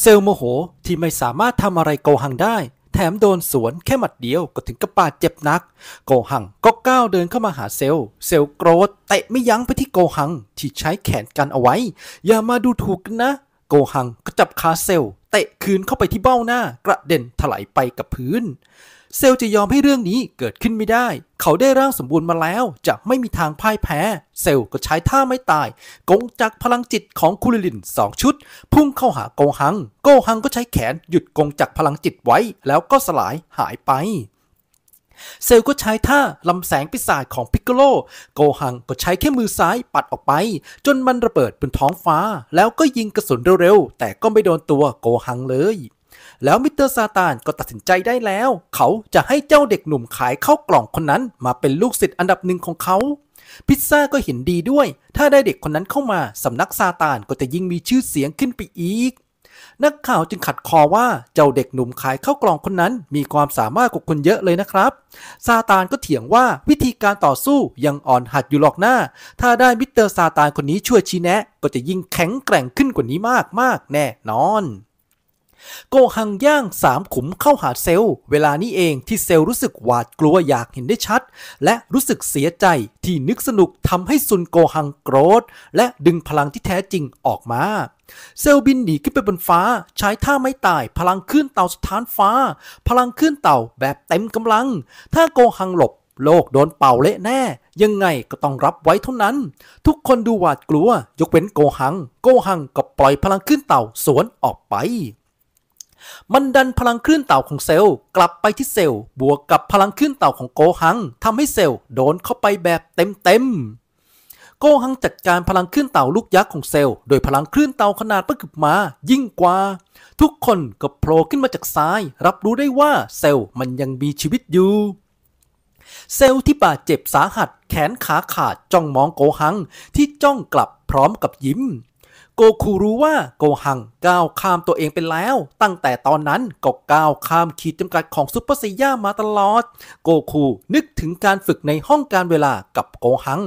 เซลโมโหที่ไม่สามารถทำอะไรโกหังได้ แถมโดนสวนแค่หมัดเดียวก็ถึงกระปาดเจ็บนัก โกหังก็ก้าวเดินเข้ามาหาเซลเซลโกรธเตะไม่ยั้งไปที่โกหังที่ใช้แขนกันเอาไว้ อย่ามาดูถูกกันนะ โกหังก็จับขาเซลเตะคืนเข้าไปที่เบ้าหน้ากระเด็นถลายไปกับพื้นเซลจะยอมให้เรื่องนี้เกิดขึ้นไม่ได้ เขาได้ร่างสมบูรณ์มาแล้ว จะไม่มีทางพ่ายแพ้ เซลก็ใช้ท่าไม่ตาย กงจักพลังจิตของคุริลินสองชุด พุ่งเข้าหาโกหังโกหังก็ใช้แขน หยุดกงจักพลังจิตไว้ แล้วก็สลายหายไป เซลก็ใช้ท่าลำแสงปิศาจของพิกโลโกหังก็ใช้แค่มือซ้ายปัดออกไป จนมันระเบิดบนท้องฟ้า แล้วก็ยิงกระสุนเร็วๆแต่ก็ไม่โดนตัวโกหังเลยแล้วมิสเตอร์ซาตานก็ตัดสินใจได้แล้ว เขาจะให้เจ้าเด็กหนุ่มขายข้าวกล่องคนนั้น มาเป็นลูกศิษย์อันดับหนึ่งของเขา พิซซ่าก็เห็นดีด้วย ถ้าได้เด็กคนนั้นเข้ามา สำนักซาตานก็จะยิ่งมีชื่อเสียงขึ้นไปอีก นักข่าวจึงขัดคอว่า เจ้าเด็กหนุ่มขายข้าวกล่องคนนั้น มีความสามารถกว่าคนเยอะเลยนะครับ ซาตานก็เถียงว่าวิธีการต่อสู้ยังอ่อนหัดอยู่หรอกหน้า ถ้าได้มิสเตอร์ซาตานคนนี้ช่วยชี้แนะ ก็จะยิ่งแข็งแกร่งขึ้นกว่านี้มากมากแน่นอนโกหังย่างสามขุมเข้าหาเซล เวลานี้เองที่เซลรู้สึกหวาดกลัวอยากเห็นได้ชัด และรู้สึกเสียใจที่นึกสนุกทำให้ซุนโกหังโกรธและดึงพลังที่แท้จริงออกมา เซลบินหนีขึ้นไปบนฟ้าใช้ท่าไม่ตายพลังขึ้นเต่าสถานฟ้า พลังขึ้นเต่าแบบเต็มกำลัง ถ้าโกหังหลบโลกโดนเป่าเละแน่ยังไงก็ต้องรับไว้เท่านั้น ทุกคนดูหวาดกลัว ยกเว้นโกหัง โกหังก็ปล่อยพลังขึ้นเต่าสวนออกไปมันดันพลังคลื่นเต่าของเซลล์กลับไปที่เซลล์บวกกับพลังคลื่นเต่าของโกหังทำให้เซลล์โดนเข้าไปแบบเต็มๆโกหังจัดการพลังคลื่นเต่าลูกยักษ์ของเซลล์โดยพลังคลื่นเต่าขนาดประกบมายิ่งกว่า ทุกคนก็โผล่ขึ้นมาจากซ้าย รับรู้ได้ว่าเซลล์มันยังมีชีวิตอยู่ เซลล์ที่บาดเจ็บสาหัสแขนขาขาดจ้องมองโกหังที่จ้องกลับพร้อมกับยิ้มโกคูรู้ว่าโกหังก้าวข้ามตัวเองไปแล้ว ตั้งแต่ตอนนั้นก็ก้าวข้ามขีดจำกัดของซูเปอร์ไซย่ามาตลอด โกคูนึกถึงการฝึกในห้องการเวลากับโกหัง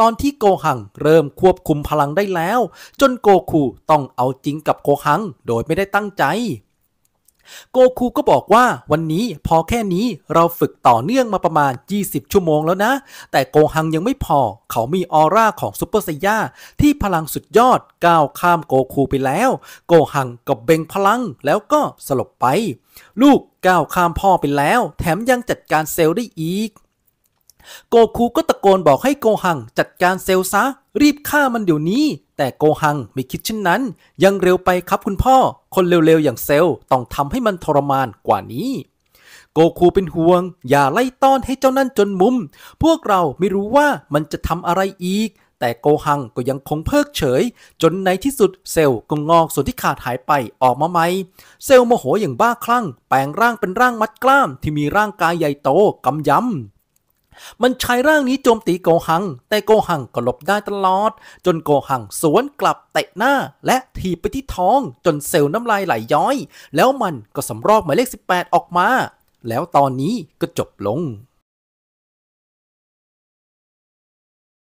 ตอนที่โกหังเริ่มควบคุมพลังได้แล้ว จนโกคูต้องเอาจริงกับโกหังโดยไม่ได้ตั้งใจโกคูก็บอกว่าวันนี้พอแค่นี้เราฝึกต่อเนื่องมาประมาณ 20 ชั่วโมงแล้วนะ แต่โกฮังยังไม่พอเขามีออร่าของซูเปอร์ไซย่าที่พลังสุดยอดก้าวข้ามโกคูไปแล้ว โกฮังกับเบ่งพลังแล้วก็สลบไป ลูกก้าวข้ามพ่อไปแล้วแถมยังจัดการเซลล์ได้อีกโกคูก็ตะโกนบอกให้โกหังจัดการเซลซะ รีบฆ่ามันเดี๋ยวนี้ แต่โกหังไม่คิดเช่นนั้น ยังเร็วไปครับคุณพ่อคนเร็วๆอย่างเซลต้องทำให้มันทรมานกว่านี้ โกคูเป็นห่วงอย่าไล่ต้อนให้เจ้านั่นจนมุม พวกเราไม่รู้ว่ามันจะทำอะไรอีก แต่โกหังก็ยังคงเพิกเฉย จนในที่สุดเซลก็งอกส่วนที่ขาดหายไปออกมาไหมเซลโมโหอย่างบ้าคลั่ง แปลงร่างเป็นร่างมัดกล้ามที่มีร่างกายใหญ่โตกำยำมันใช้ร่างนี้โจมตีโกหังแต่โกหังก็หลบได้ตลอด จนโกหังสวนกลับเตะหน้า และถีบไปที่ท้องจนเซลล์น้ำลายไหลยย้อย แล้วมันก็สำรอกหมายเลข18 ออกมา แล้วตอนนี้ก็จบลง